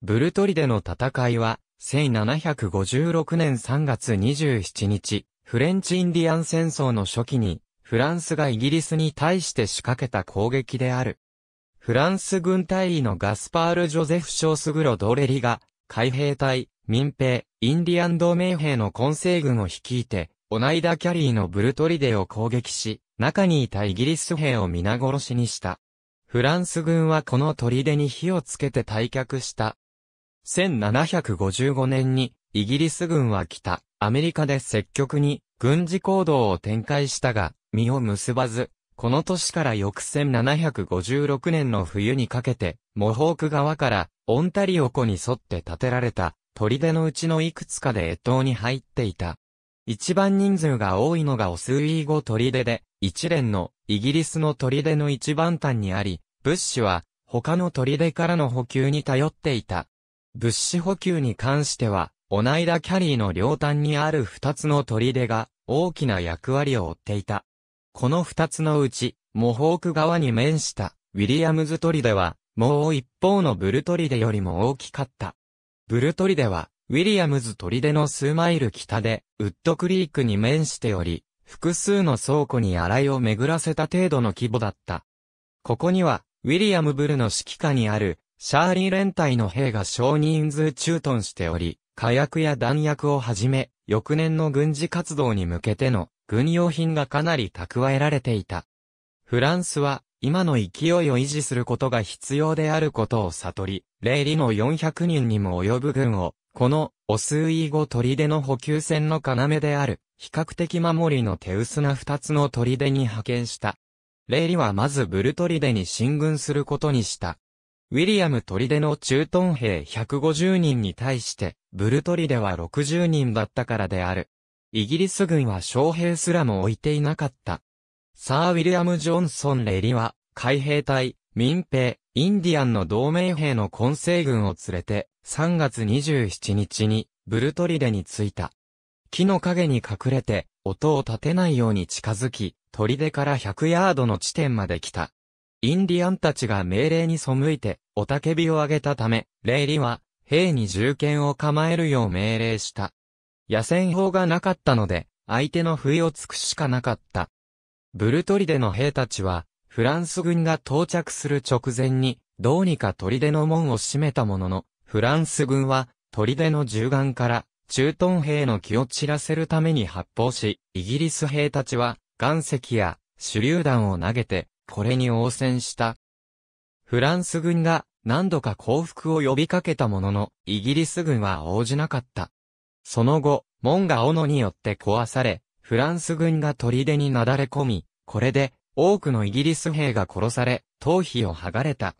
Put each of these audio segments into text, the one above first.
ブルトリでの戦いは、1756年3月27日、フレンチインディアン戦争の初期に、フランスがイギリスに対して仕掛けた攻撃である。フランス軍隊医のガスパール・ジョゼフ・ショースグロ・ドレリが、海兵隊、民兵、インディアン同盟兵の混成軍を率いて、オナイダ・キャリーのブルトリデを攻撃し、中にいたイギリス兵を皆殺しにした。フランス軍はこの砦に火をつけて退却した。1755年に、イギリス軍は北、アメリカで積極に軍事行動を展開したが、身を結ばず、この年から翌1756年の冬にかけて、モホーク側からオンタリオ湖に沿って建てられた砦のうちのいくつかで越冬に入っていた。一番人数が多いのがオスウィーゴ砦で、一連のイギリスの砦の一番端にあり、物資は他の砦からの補給に頼っていた。物資補給に関しては、オナイダキャリーの両端にある二つの砦が大きな役割を負っていた。この二つのうち、モホーク側に面したウィリアムズ砦は、もう一方のブル砦よりも大きかった。ブル砦は、ウィリアムズ砦の数マイル北で、ウッドクリークに面しており、複数の倉庫に洗いを巡らせた程度の規模だった。ここには、ウィリアムブルの指揮下にある、シャーリー連隊の兵が少人数駐屯しており、火薬や弾薬をはじめ、翌年の軍事活動に向けての軍用品がかなり蓄えられていた。フランスは今の勢いを維持することが必要であることを悟り、レイリの400人にも及ぶ軍を、このオスイーゴ砦の補給線の要である、比較的守りの手薄な2つの砦に派遣した。レイリはまずブル砦に進軍することにした。ウィリアム・トリデの駐屯兵150人に対して、ブルトリデは60人だったからである。イギリス軍は将兵すらも置いていなかった。サー・ウィリアム・ジョンソン・レリは、海兵隊、民兵、インディアンの同盟兵の混成軍を連れて、3月27日に、ブルトリデに着いた。木の陰に隠れて、音を立てないように近づき、砦から100ヤードの地点まで来た。インディアンたちが命令に背いて、雄たけびを上げたため、レイリは、兵に銃剣を構えるよう命令した。野戦砲がなかったので、相手の不意をつくしかなかった。ブルトリデの兵たちは、フランス軍が到着する直前に、どうにか砦の門を閉めたものの、フランス軍は、砦の銃眼から、駐屯兵の気を散らせるために発砲し、イギリス兵たちは、岩石や手榴弾を投げて、これに応戦した。フランス軍が何度か降伏を呼びかけたものの、イギリス軍は応じなかった。その後、門が斧によって壊され、フランス軍が砦になだれ込み、これで多くのイギリス兵が殺され、頭皮を剥がれた。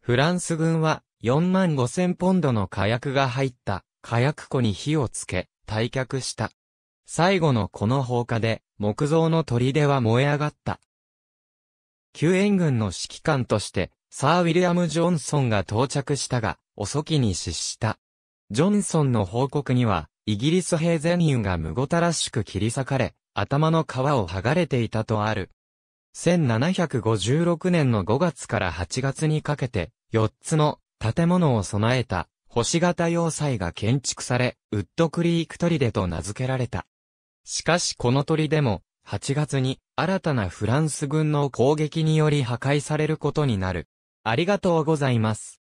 フランス軍は4万5千ポンドの火薬が入った火薬庫に火をつけ、退却した。最後のこの放火で木造の砦は燃え上がった。救援軍の指揮官として、サー・ウィリアム・ジョンソンが到着したが、遅きに失した。ジョンソンの報告には、イギリス兵全員がむごたらしく切り裂かれ、頭の皮を剥がれていたとある。1756年の5月から8月にかけて、4つの建物を備えた星型要塞が建築され、ウッドクリーク砦と名付けられた。しかしこの砦も、8月に新たなフランス軍の攻撃により破壊されることになる。ありがとうございます。